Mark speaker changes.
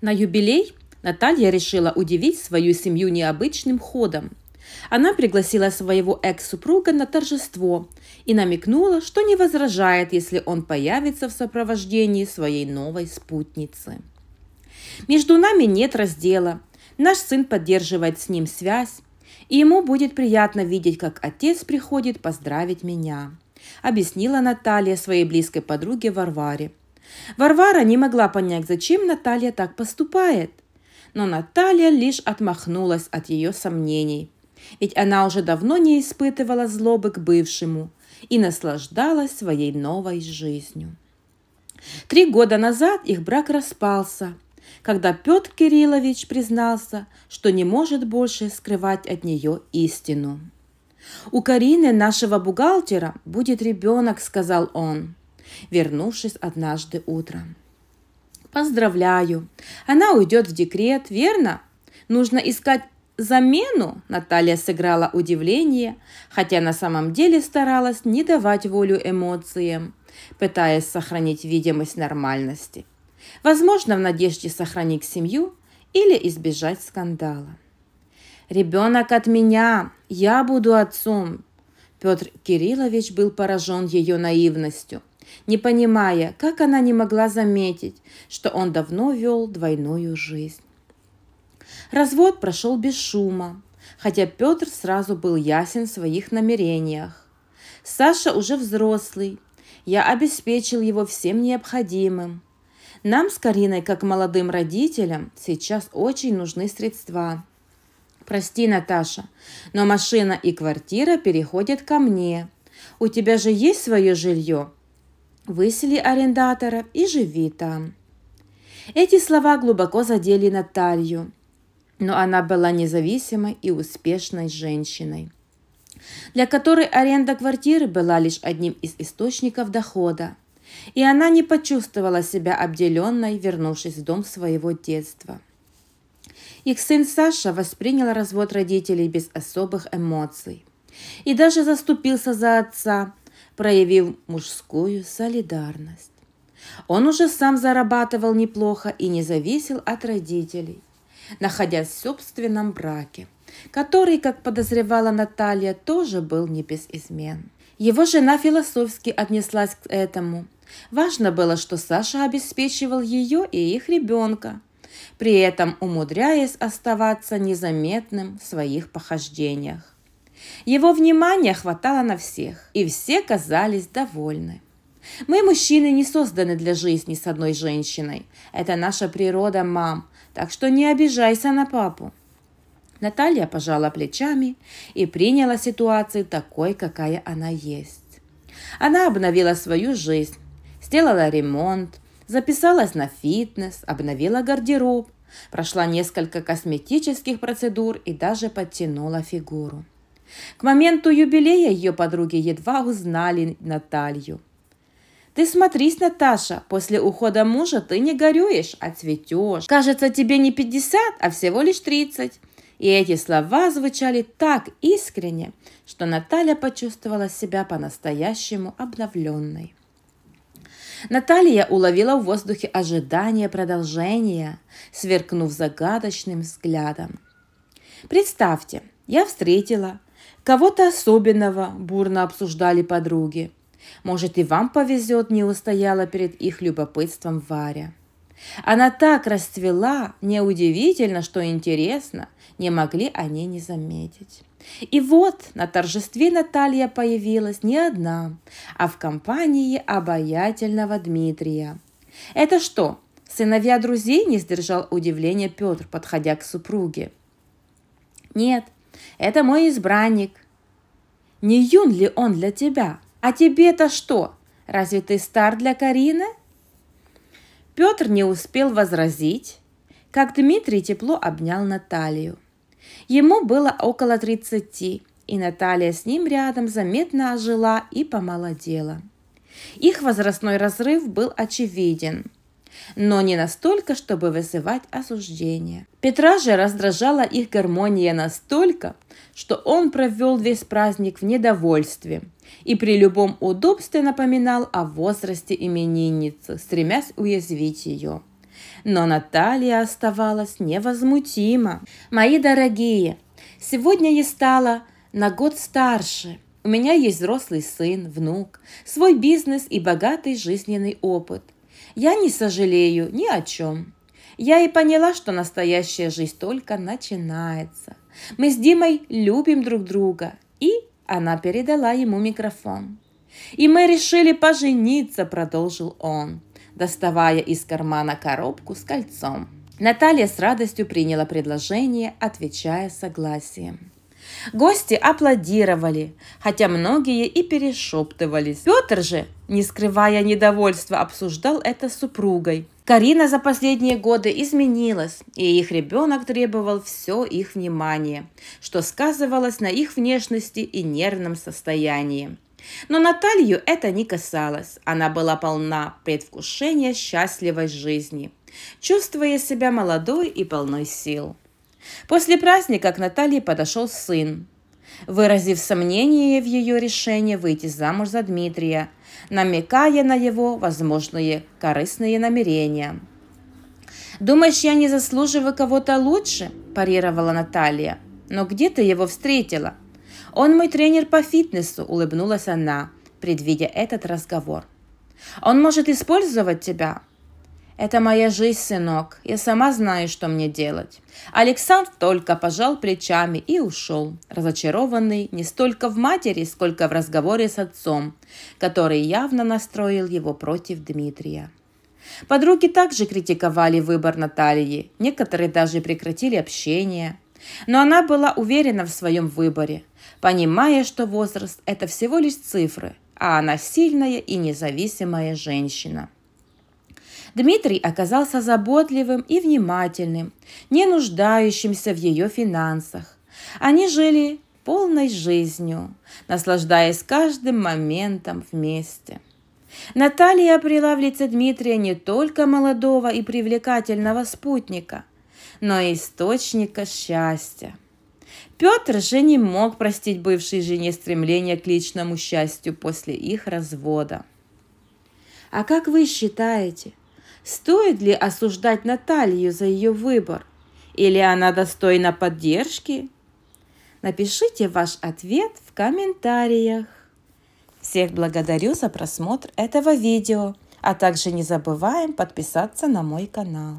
Speaker 1: На юбилей Наталья решила удивить свою семью необычным ходом. Она пригласила своего экс-супруга на торжество и намекнула, что не возражает, если он появится в сопровождении своей новой спутницы. «Между нами нет раздела. Наш сын поддерживает с ним связь, и ему будет приятно видеть, как отец приходит поздравить меня», объяснила Наталья своей близкой подруге Варваре – Варвара не могла понять, зачем Наталья так поступает. Но Наталья лишь отмахнулась от ее сомнений. Ведь она уже давно не испытывала злобы к бывшему и наслаждалась своей новой жизнью. Три года назад их брак распался, когда Петр Кириллович признался, что не может больше скрывать от нее истину. «У Карины, нашего бухгалтера, будет ребенок», – сказал он вернувшись однажды утром. «Поздравляю! Она уйдет в декрет, верно? Нужно искать замену!» Наталья сыграла удивление, хотя на самом деле старалась не давать волю эмоциям, пытаясь сохранить видимость нормальности. Возможно, в надежде сохранить семью или избежать скандала. «Ребенок от меня! Я буду отцом!» Петр Кириллович был поражен ее наивностью, не понимая, как она не могла заметить, что он давно вел двойную жизнь. Развод прошел без шума, хотя Петр сразу был ясен в своих намерениях. Саша уже взрослый, я обеспечил его всем необходимым. Нам с Кариной, как молодым родителям, сейчас очень нужны средства. Прости, Наташа, но машина и квартира переходят ко мне. У тебя же есть свое жилье, Высели арендатора и живи там. Эти слова глубоко задели Наталью, но она была независимой и успешной женщиной, для которой аренда квартиры была лишь одним из источников дохода, и она не почувствовала себя обделенной, вернувшись в дом своего детства. Их сын Саша воспринял развод родителей без особых эмоций и даже заступился за отца, проявив мужскую солидарность. Он уже сам зарабатывал неплохо и не зависел от родителей, находясь в собственном браке, который, как подозревала Наталья, тоже был не без измен. Его жена философски отнеслась к этому. Важно было, что Саша обеспечивал ее и их ребенка, при этом умудряясь оставаться незаметным в своих похождениях. Его внимания хватало на всех, и все казались довольны. Мы, мужчины, не созданы для жизни с одной женщиной. Это наша природа, мам. Так что не обижайся на папу. Наталья пожала плечами и приняла ситуацию такой, какая она есть. Она обновила свою жизнь, сделала ремонт, записалась на фитнес, обновила гардероб, прошла несколько косметических процедур и даже подтянула фигуру. К моменту юбилея ее подруги едва узнали Наталью. «Ты смотрись, Наташа, после ухода мужа ты не горюешь, а цветешь. Кажется, тебе не 50, а всего лишь 30. И эти слова звучали так искренне, что Наталья почувствовала себя по-настоящему обновленной. Наталья уловила в воздухе ожидание продолжения, сверкнув загадочным взглядом. «Представьте, я встретила, Кого-то особенного бурно обсуждали подруги. Может, и вам повезет, не устояла перед их любопытством Варя. Она так расцвела, неудивительно, что интересно, не могли они не заметить. И вот на торжестве Наталья появилась не одна, а в компании обаятельного Дмитрия. «Это что, сыновья друзей?» – не сдержал удивление Петр, подходя к супруге. «Нет, это мой избранник. Не юн ли он для тебя? А тебе-то что? Разве ты стар для Карины? Петр не успел возразить, как Дмитрий тепло обнял Наталью. Ему было около тридцати, и Наталья с ним рядом заметно ожила и помолодела. Их возрастной разрыв был очевиден – но не настолько, чтобы вызывать осуждение. Петра же раздражала их гармония настолько, что он провел весь праздник в недовольстве и при любом удобстве напоминал о возрасте именинницы, стремясь уязвить ее. Но Наталья оставалась невозмутима. «Мои дорогие, сегодня я стала на год старше», у меня есть взрослый сын, внук, свой бизнес и богатый жизненный опыт – я не сожалею ни о чем. Я и поняла, что настоящая жизнь только начинается. Мы с Димой любим друг друга. И она передала ему микрофон. И мы решили пожениться, продолжил он, доставая из кармана коробку с кольцом. Наталья с радостью приняла предложение, отвечая согласием. Гости аплодировали, хотя многие и перешептывались. Петр же, не скрывая недовольства, обсуждал это с супругой. Карина за последние годы изменилась, и их ребенок требовал все их внимание, что сказывалось на их внешности и нервном состоянии. Но Наталью это не касалось. Она была полна предвкушения счастливой жизни, чувствуя себя молодой и полной сил. После праздника к Наталье подошел сын, выразив сомнение в ее решении выйти замуж за Дмитрия, намекая на его возможные корыстные намерения. «Думаешь, я не заслуживаю кого-то лучше?» – парировала Наталья. «Но где ты его встретила?» «Он мой тренер по фитнесу», – улыбнулась она, предвидя этот разговор. «Он может использовать тебя, «Это моя жизнь, сынок. Я сама знаю, что мне делать». Александр только пожал плечами и ушел, разочарованный не столько в матери, сколько в разговоре с отцом, который явно настроил его против Дмитрия. Подруги также критиковали выбор Натальи, некоторые даже прекратили общение. Но она была уверена в своем выборе, понимая, что возраст – это всего лишь цифры, а она сильная и независимая женщина – Дмитрий оказался заботливым и внимательным, не нуждающимся в ее финансах. Они жили полной жизнью, наслаждаясь каждым моментом вместе. Наталья обрела в лице Дмитрия не только молодого и привлекательного спутника, но и источника счастья. Петр же не мог простить бывшей жене стремление к личному счастью после их развода. «А как вы считаете, стоит ли осуждать Наталью за ее выбор? Или она достойна поддержки? Напишите ваш ответ в комментариях. Всех благодарю за просмотр этого видео, а также не забываем подписаться на мой канал.